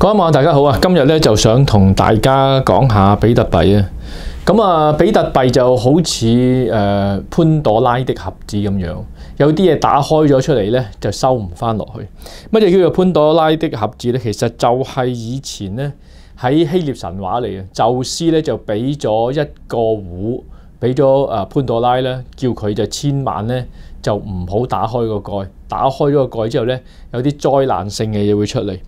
各位网友大家好啊，今日咧就想同大家讲下比特币啊。咁啊，比特币就好似诶潘朵拉的盒子咁样，有啲嘢打开咗出嚟咧就收唔翻落去。乜嘢叫做潘朵拉的盒子咧？其实就系以前咧喺希腊神话嚟嘅，宙斯咧就俾咗一个壶，俾咗诶潘朵拉咧，叫佢就千万咧就唔好打开个盖。打开咗个盖之后咧，有啲灾难性嘅嘢会出嚟。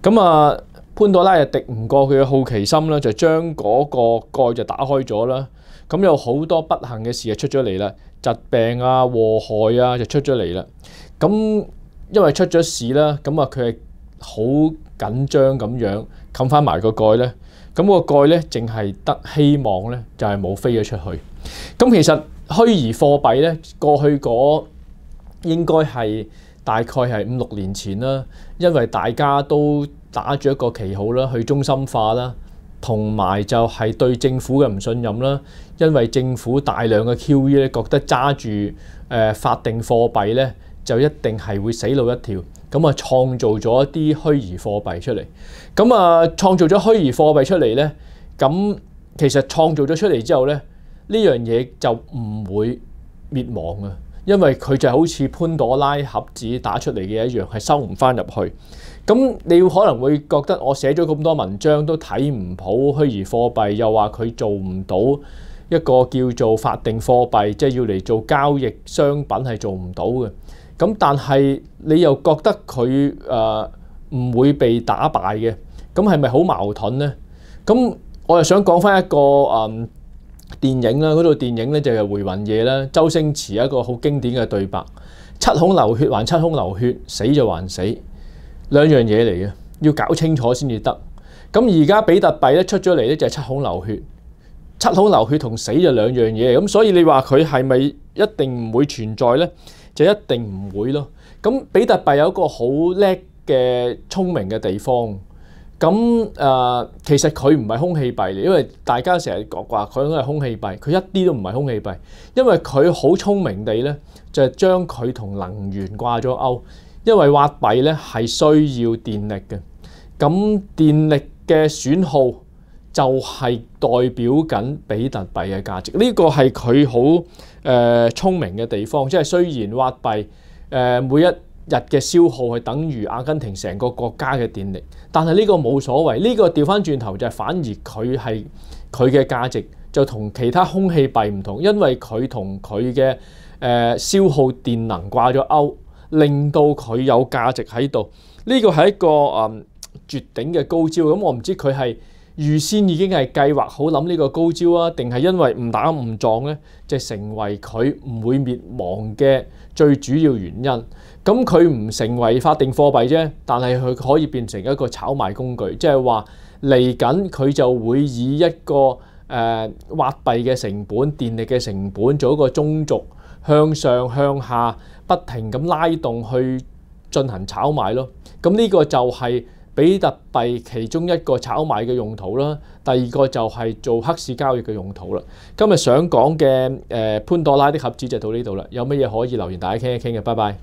咁啊，潘多拉又敵唔過佢嘅好奇心啦，就將嗰個蓋就打開咗啦。咁有好多不幸嘅事就出咗嚟啦，疾病啊、禍害啊就出咗嚟啦。咁因為出咗事啦，咁啊佢係好緊張咁樣冚翻埋個蓋咧。咁個蓋咧，淨係得希望咧，就係冇飛咗出去。咁其實虛擬貨幣咧，過去嗰應該係。大概係五六年前啦，因為大家都打住一個旗號啦，去中心化啦，同埋就係對政府嘅唔信任啦。因為政府大量嘅 QE 咧，覺得揸住誒法定貨幣咧，就一定係會死路一條。咁啊，創造咗一啲虛擬貨幣出嚟。咁啊，創造咗虛擬貨幣出嚟咧，咁其實創造咗出嚟之後咧，呢樣嘢就唔會滅亡啊。因為佢就好似潘朵拉盒子打出嚟嘅一樣，係收唔翻入去。咁你可能會覺得我寫咗咁多文章都睇唔好虛擬貨幣，又話佢做唔到一個叫做法定貨幣，即係要嚟做交易商品係做唔到嘅。咁但係你又覺得佢誒唔會被打敗嘅，咁係咪好矛盾呢？咁我又想講翻一個嗯、電影啦，嗰套電影咧就係《回魂夜》啦，周星馳一個好經典嘅對白：七孔流血還七孔流血，死就還死，兩樣嘢嚟嘅，要搞清楚先至得。咁而家比特幣咧出咗嚟咧就係七孔流血，七孔流血同死就兩樣嘢，咁所以你話佢係咪一定唔會存在咧？就一定唔會咯。咁比特幣有一個好叻嘅聰明嘅地方。咁诶，其實佢唔係空氣幣嚟，因為大家成日講話佢都係空氣幣，佢一啲都唔係空氣幣，因為佢好聰明地咧，就係將佢同能源掛咗钩，因為挖幣咧係需要電力嘅，咁電力嘅損耗就係代表緊比特幣嘅價值，呢個係佢好誒聰明嘅地方，即係雖然挖幣诶每一日嘅消耗係等於阿根廷成個國家嘅電力，但係呢個冇所謂，呢個調翻轉頭就係反而佢係佢嘅價值就同其他空氣幣唔同，因為佢同佢嘅消耗電能掛咗鈎，令到佢有價值喺度，呢個係一個誒絕頂嘅高招。咁我唔知佢係。預先已經係計劃好諗呢個高招啊，定係因為唔打唔撞咧，即係成為佢唔會滅亡嘅最主要原因。咁佢唔成為法定貨幣啫，但係佢可以變成一個炒賣工具，即係話嚟緊佢就會以一個誒挖幣嘅成本、電力嘅成本做一個中軸向上向下不停咁拉動去進行炒賣咯。咁呢個就係。比特幣其中一個炒賣嘅用途啦，第二個就係做黑市交易嘅用途啦。今日想講嘅誒潘多拉的盒子就到呢度啦。有乜嘢可以留言大家傾一傾嘅，拜拜。